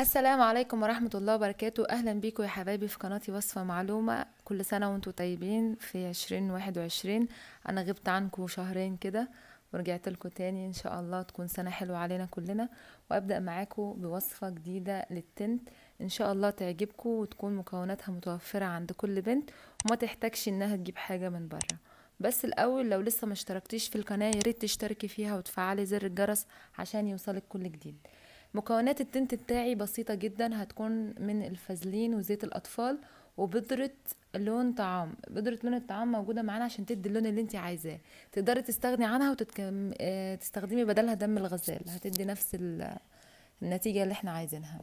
السلام عليكم ورحمة الله وبركاته أهلا بيكم يا حبايبي في قناتي وصفة معلومة كل سنة وانتم طيبين في عشرين واحد وعشرين أنا غبت عنكم شهرين كده ورجعت لكم تاني إن شاء الله تكون سنة حلوة علينا كلنا وأبدأ معاكم بوصفة جديدة للتنت إن شاء الله تعجبكم وتكون مكوناتها متوفرة عند كل بنت وما تحتاجش إنها تجيب حاجة من بره بس الاول لو لسه ما اشتركتيش في القناه ياريت ريت تشتركي فيها وتفعلي زر الجرس عشان يوصلك كل جديد مكونات التنت بتاعي بسيطة جدا هتكون من الفازلين وزيت الأطفال وبذرة لون طعام بذرة لون الطعام موجودة معانا عشان تدي اللون اللي انت عايزاه تقدري تستغني عنها وتستخدمي وتتكم... آه، بدلها دم الغزال هتدي نفس النتيجة اللي احنا عايزينها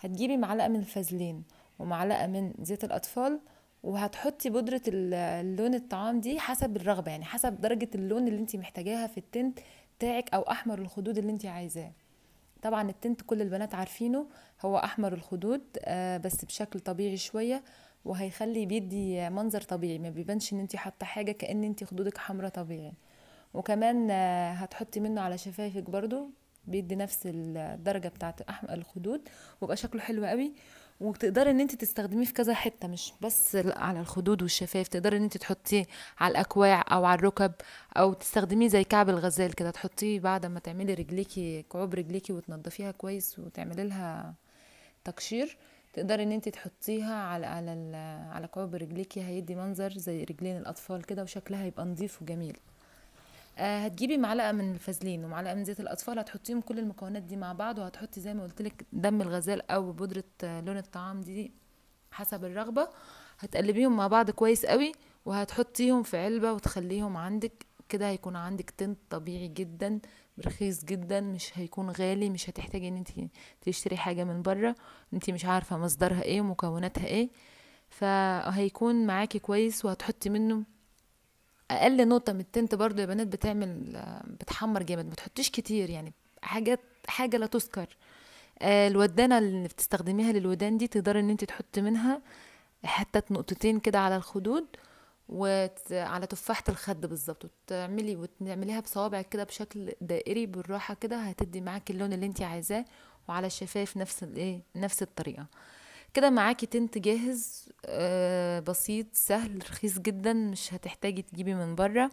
هتجيبي معلقة من الفازلين ومعلقة من زيت الأطفال وهتحطي بودرة اللون الطعام دي حسب الرغبة يعني حسب درجة اللون اللي انت محتاجاها في التنت بتاعك او احمر الخدود اللي انت عايزاه طبعا التنت كل البنات عارفينه هو احمر الخدود آه، بس بشكل طبيعي شويه وهيخلي بيدي منظر طبيعي ما بيبانش ان انت حاطه حاجه كان انت خدودك حمراء طبيعي وكمان آه، هتحطي منه على شفايفك برضو بيدي نفس الدرجة بتاعت الخدود وبقى شكله حلو قوي وتقدري ان انت تستخدميه في كذا حته مش بس على الخدود والشفايف تقدري ان انت تحطيه على الاكواع او على الركب او تستخدميه زي كعب الغزال كده تحطيه بعد ما تعملي رجليكي كعوب رجليكي وتنضفيها كويس وتعملي لها تقشير تقدري ان انت تحطيها على على على كعوب رجليكي هيدي منظر زي رجلين الاطفال كده وشكلها يبقى نظيف وجميل آه، هتجيبي معلقه من الفازلين ومعلقه من زيت الاطفال هتحطيهم كل المكونات دي مع بعض وهتحطي زي ما قلت لك دم الغزال او بودره آه، لون الطعام دي حسب الرغبه هتقلبيهم مع بعض كويس قوي وهتحطيهم في علبه وتخليهم عندك كده هيكون عندك تنت طبيعي جدا رخيص جدا مش هيكون غالي مش هتحتاجي ان انت تشتري حاجه من بره انت مش عارفه مصدرها ايه ومكوناتها ايه فهيكون معاكي كويس وهتحطي منه اقل نقطه من التنت برضو يا بنات بتعمل بتحمر جامد ما تحطيش كتير يعني حاجات حاجه لا تذكر آه، الودانه اللي بتستخدميها للودان دي تقدري ان انت تحطي منها حتت نقطتين كده على الخدود وعلى تفاحة الخد بالظبط وتعملي وتعمليها بصوابعك كده بشكل دائري بالراحة كده هتدي معاك اللون اللي انت عايزاه وعلى الشفايف نفس الايه نفس الطريقة كده معاكي تنت جاهز آه، بسيط سهل رخيص جدا مش هتحتاجي تجيبي من بره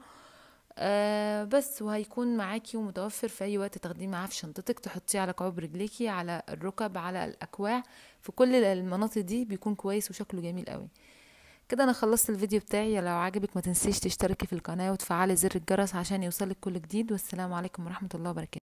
آه، بس وهيكون معاكي ومتوفر في اي وقت تاخديه معاه في شنطتك تحطيه على كعب رجليكي على الركب على الاكواع في كل المناطق دي بيكون كويس وشكله جميل قوي كده انا خلصت الفيديو بتاعي لو عجبك ما تنسيش تشتركي في القناه وتفعلي زر الجرس عشان يوصلك كل جديد والسلام عليكم ورحمه الله وبركاته